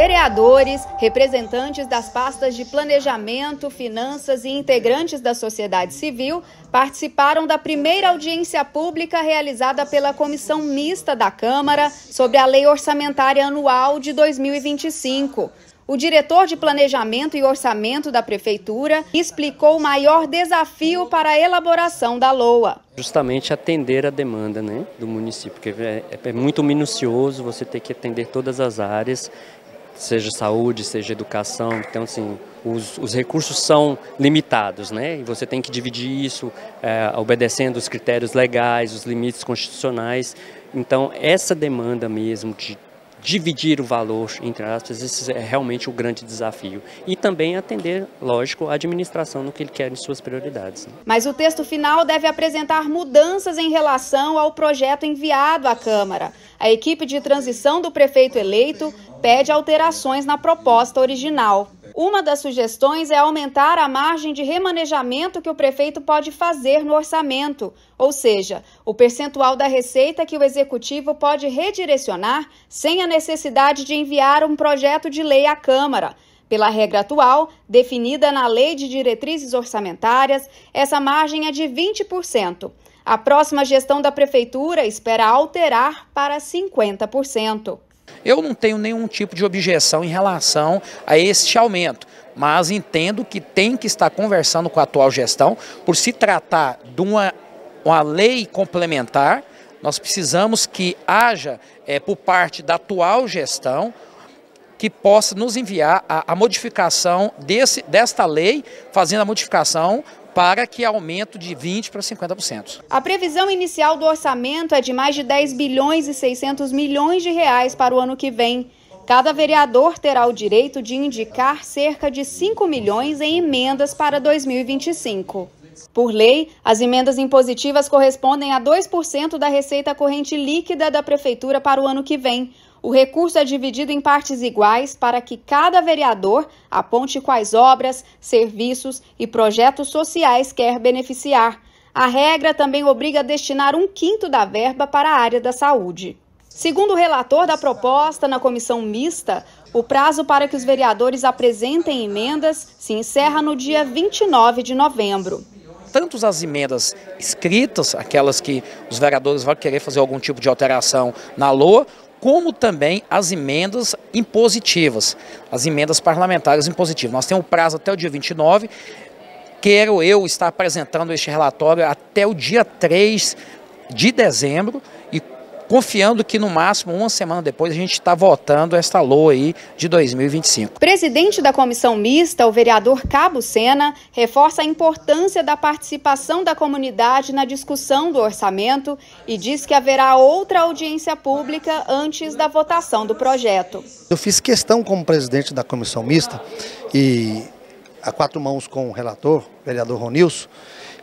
Vereadores, representantes das pastas de planejamento, finanças e integrantes da sociedade civil participaram da primeira audiência pública realizada pela Comissão Mista da Câmara sobre a Lei Orçamentária Anual de 2025. O diretor de Planejamento e Orçamento da Prefeitura explicou o maior desafio para a elaboração da LOA. Justamente atender a demanda né, do município, porque é, é muito minucioso você ter que atender todas as áreas seja saúde, seja educação. Então, assim, os, os recursos são limitados, né? E você tem que dividir isso é, obedecendo os critérios legais, os limites constitucionais. Então, essa demanda mesmo de dividir o valor, entre aspas, esse é realmente o grande desafio. E também atender, lógico, a administração no que ele quer em suas prioridades. Né? Mas o texto final deve apresentar mudanças em relação ao projeto enviado à Câmara. A equipe de transição do prefeito eleito pede alterações na proposta original. Uma das sugestões é aumentar a margem de remanejamento que o prefeito pode fazer no orçamento, ou seja, o percentual da receita que o executivo pode redirecionar sem a necessidade de enviar um projeto de lei à Câmara. Pela regra atual, definida na Lei de Diretrizes Orçamentárias, essa margem é de 20%. A próxima gestão da prefeitura espera alterar para 50%. Eu não tenho nenhum tipo de objeção em relação a este aumento, mas entendo que tem que estar conversando com a atual gestão, por se tratar de uma, uma lei complementar, nós precisamos que haja, é, por parte da atual gestão, que possa nos enviar a, a modificação desse, desta lei, fazendo a modificação para que aumento de 20% para 50%. A previsão inicial do orçamento é de mais de 10 bilhões e 600 milhões de reais para o ano que vem. Cada vereador terá o direito de indicar cerca de 5 milhões em emendas para 2025. Por lei, as emendas impositivas correspondem a 2% da receita corrente líquida da prefeitura para o ano que vem, o recurso é dividido em partes iguais para que cada vereador aponte quais obras, serviços e projetos sociais quer beneficiar. A regra também obriga a destinar um quinto da verba para a área da saúde. Segundo o relator da proposta na comissão mista, o prazo para que os vereadores apresentem emendas se encerra no dia 29 de novembro tantos as emendas escritas, aquelas que os vereadores vão querer fazer algum tipo de alteração na LOA, como também as emendas impositivas, as emendas parlamentares impositivas. Nós temos um prazo até o dia 29, quero eu estar apresentando este relatório até o dia 3 de dezembro e confiando que no máximo uma semana depois a gente está votando esta LOA aí de 2025. Presidente da comissão mista, o vereador Cabo Sena, reforça a importância da participação da comunidade na discussão do orçamento e diz que haverá outra audiência pública antes da votação do projeto. Eu fiz questão como presidente da comissão mista e a quatro mãos com o relator, o vereador Ronilson,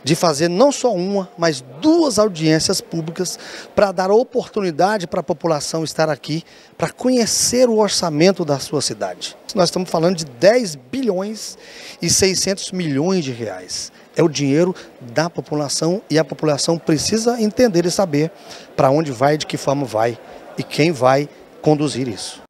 de fazer não só uma, mas duas audiências públicas para dar oportunidade para a população estar aqui, para conhecer o orçamento da sua cidade. Nós estamos falando de 10 bilhões e 600 milhões de reais. É o dinheiro da população e a população precisa entender e saber para onde vai, de que forma vai e quem vai conduzir isso.